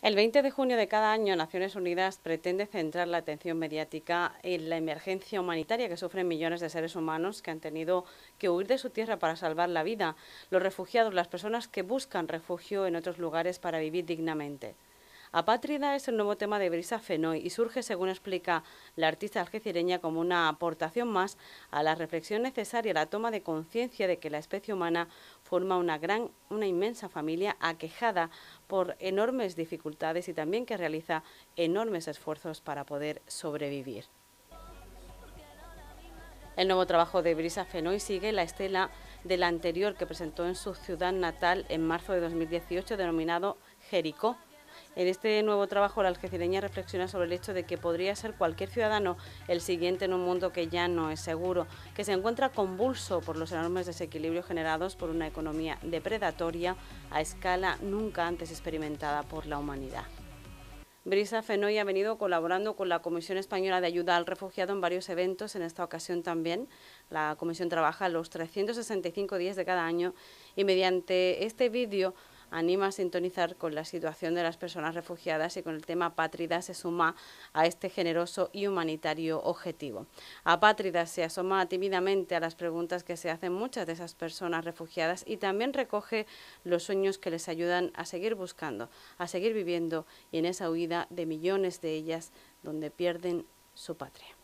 El 20 de junio de cada año, Naciones Unidas pretende centrar la atención mediática en la emergencia humanitaria que sufren millones de seres humanos que han tenido que huir de su tierra para salvar la vida, los refugiados, las personas que buscan refugio en otros lugares para vivir dignamente. Apátrida es el nuevo tema de Brisa Fenoy y surge, según explica la artista algecireña, como una aportación más a la reflexión necesaria, a la toma de conciencia de que la especie humana forma una gran, una inmensa familia aquejada por enormes dificultades y también que realiza enormes esfuerzos para poder sobrevivir. El nuevo trabajo de Brisa Fenoy sigue la estela la anterior que presentó en su ciudad natal en marzo de 2018 denominado Jericó en este nuevo trabajo, la algecireña reflexiona sobre el hecho de que podría ser cualquier ciudadano el siguiente en un mundo que ya no es seguro, que se encuentra convulso por los enormes desequilibrios generados por una economía depredatoria a escala nunca antes experimentada por la humanidad. Brisa Fenoy ha venido colaborando con la Comisión Española de Ayuda al Refugiado en varios eventos, en esta ocasión también. La comisión trabaja los 365 días de cada año y mediante este vídeo anima a sintonizar con la situación de las personas refugiadas y con el tema Apátrida se suma a este generoso y humanitario objetivo. Apátrida se asoma tímidamente a las preguntas que se hacen muchas de esas personas refugiadas y también recoge los sueños que les ayudan a seguir buscando, a seguir viviendo y en esa huida de millones de ellas donde pierden su patria.